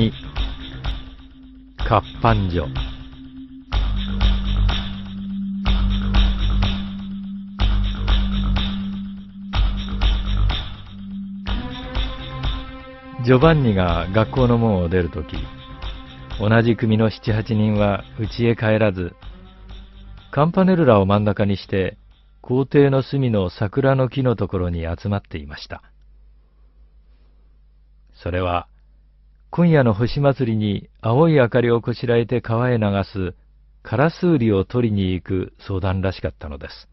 2活版所ジョバンニが学校の門を出るとき、同じ組の七八人は家へ帰らず、カンパネルラを真ん中にして、校庭の隅の桜の木のところに集まっていました。それは、今夜の星祭りに青い明かりをこしらえて川へ流す、カラスウリを取りに行く相談らしかったのです。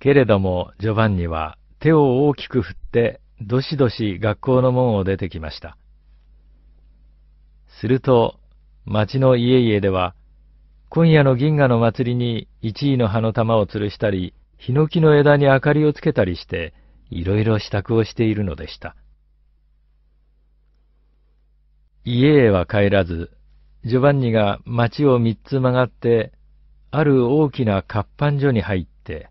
けれども、ジョバンニは手を大きく振って、どしどし学校の門を出てきました。すると、町の家々では、今夜の銀河の祭りに一位の葉の玉を吊るしたり、ヒノキの枝に明かりをつけたりして、いろいろ支度をしているのでした。家へは帰らず、ジョバンニが町を三つ曲がって、ある大きな活版所に入って、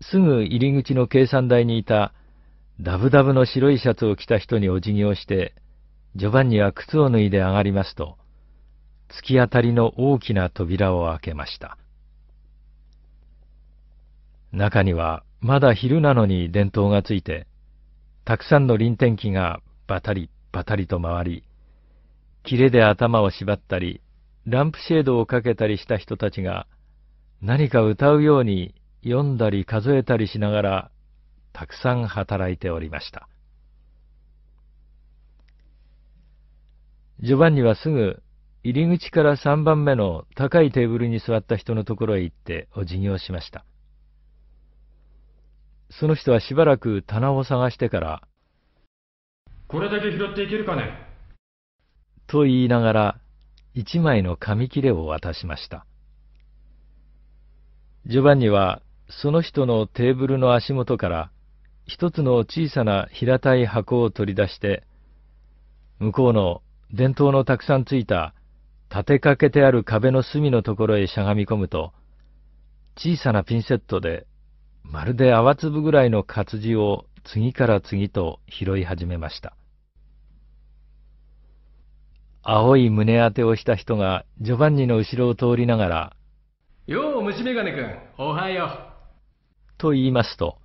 すぐ入り口の計算台にいた、ダブダブの白いシャツを着た人にお辞儀をして、ジョバンニは靴を脱いで上がりますと、突き当たりの大きな扉を開けました。中にはまだ昼なのに電灯がついて、たくさんの輪転機がバタリバタリと回り、キレで頭を縛ったり、ランプシェードをかけたりした人たちが、何か歌うように読んだり数えたりしながら、たくさん働いておりました。ジョバンニはすぐ、入り口から3番目の高いテーブルに座った人のところへ行ってお辞儀をしました。その人はしばらく棚を探してから、これだけ拾っていけるかねと言いながら、一枚の紙切れを渡しました。ジョバンニは、その人のテーブルの足元から、一つの小さな平たい箱を取り出して、向こうの伝統のたくさんついた、立てかけてある壁の隅のところへしゃがみ込むと、小さなピンセットでまるで泡粒ぐらいの活字を次から次と拾い始めました。青い胸当てをした人がジョバンニの後ろを通りながら、よう、虫眼鏡くん、おはよう。と言いますと、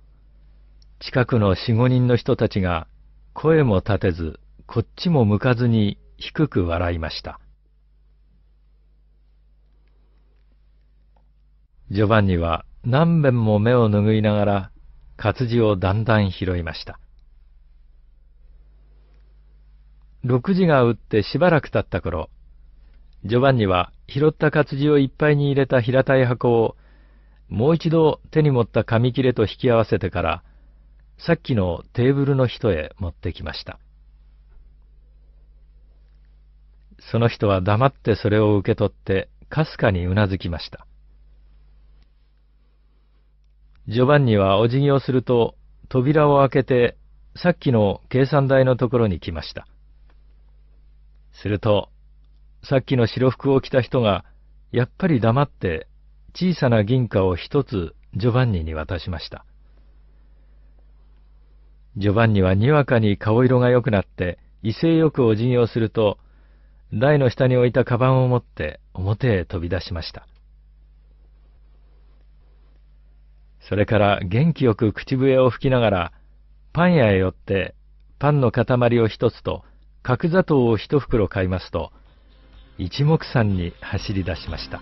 近くの四五人の人たちが声も立てず、こっちも向かずに低く笑いました。ジョバンニは何べんも目を拭いながら活字をだんだん拾いました。6時が打ってしばらく経った頃、ジョバンニは拾った活字をいっぱいに入れた平たい箱を、もう一度手に持った紙切れと引き合わせてから、さっきのテーブルの人へ持ってきました。その人は黙ってそれを受け取って、かすかにうなずきました。ジョバンニはお辞儀をすると、扉を開けて、さっきの計算台のところに来ました。すると、さっきの白服を着た人が、やっぱり黙って、小さな銀貨を一つジョバンニに渡しました。ジョバンニはにわかに顔色が良くなって、威勢よくお辞儀をすると、台の下に置いたカバンを持って表へ飛び出しました。それから元気よく口笛を吹きながら、パン屋へ寄って、パンの塊を一つと、角砂糖を一袋買いますと、一目散に走り出しました。